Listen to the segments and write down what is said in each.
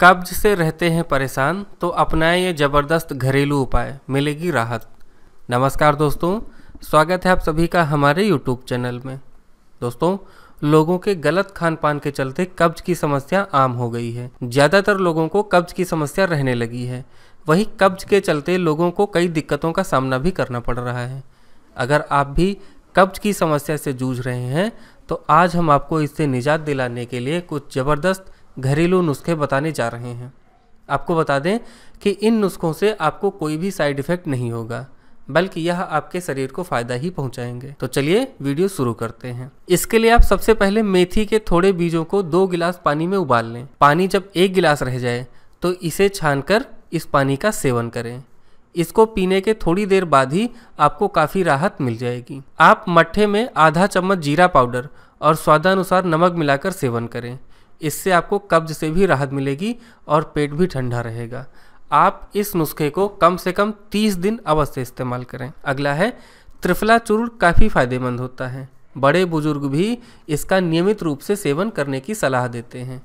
कब्ज से रहते हैं परेशान तो अपनाएं ये ज़बरदस्त घरेलू उपाय मिलेगी राहत नमस्कार दोस्तों स्वागत है आप सभी का हमारे यूट्यूब चैनल में दोस्तों लोगों के गलत खान पान के चलते कब्ज की समस्या आम हो गई है ज़्यादातर लोगों को कब्ज की समस्या रहने लगी है वहीं कब्ज के चलते लोगों को कई दिक्कतों का सामना भी करना पड़ रहा है अगर आप भी कब्ज की समस्या से जूझ रहे हैं तो आज हम आपको इससे निजात दिलाने के लिए कुछ ज़बरदस्त घरेलू नुस्खे बताने जा रहे हैं आपको बता दें कि इन नुस्खों से आपको कोई भी साइड इफ़ेक्ट नहीं होगा बल्कि यह आपके शरीर को फायदा ही पहुंचाएंगे तो चलिए वीडियो शुरू करते हैं इसके लिए आप सबसे पहले मेथी के थोड़े बीजों को दो गिलास पानी में उबाल लें पानी जब एक गिलास रह जाए तो इसे छान इस पानी का सेवन करें इसको पीने के थोड़ी देर बाद ही आपको काफ़ी राहत मिल जाएगी आप मट्ठे में आधा चम्मच जीरा पाउडर और स्वादानुसार नमक मिलाकर सेवन करें इससे आपको कब्ज से भी राहत मिलेगी और पेट भी ठंडा रहेगा आप इस नुस्खे को कम से कम 30 दिन अवश्य इस्तेमाल करें अगला है त्रिफला चूर्ण काफ़ी फायदेमंद होता है बड़े बुजुर्ग भी इसका नियमित रूप से सेवन करने की सलाह देते हैं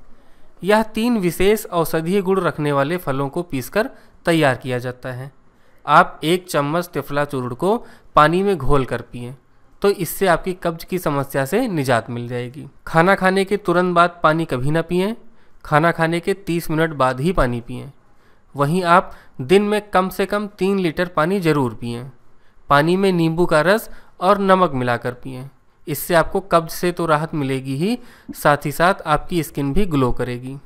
यह तीन विशेष औषधीय गुण रखने वाले फलों को पीसकर तैयार किया जाता है आप एक चम्मच त्रिफला चूर्ण को पानी में घोल कर पिएँ तो इससे आपकी कब्ज की समस्या से निजात मिल जाएगी खाना खाने के तुरंत बाद पानी कभी ना पिएं खाना खाने के 30 मिनट बाद ही पानी पिएं वहीं आप दिन में कम से कम तीन लीटर पानी ज़रूर पिएं पानी में नींबू का रस और नमक मिलाकर पिएं इससे आपको कब्ज से तो राहत मिलेगी ही साथ ही साथ आपकी स्किन भी ग्लो करेगी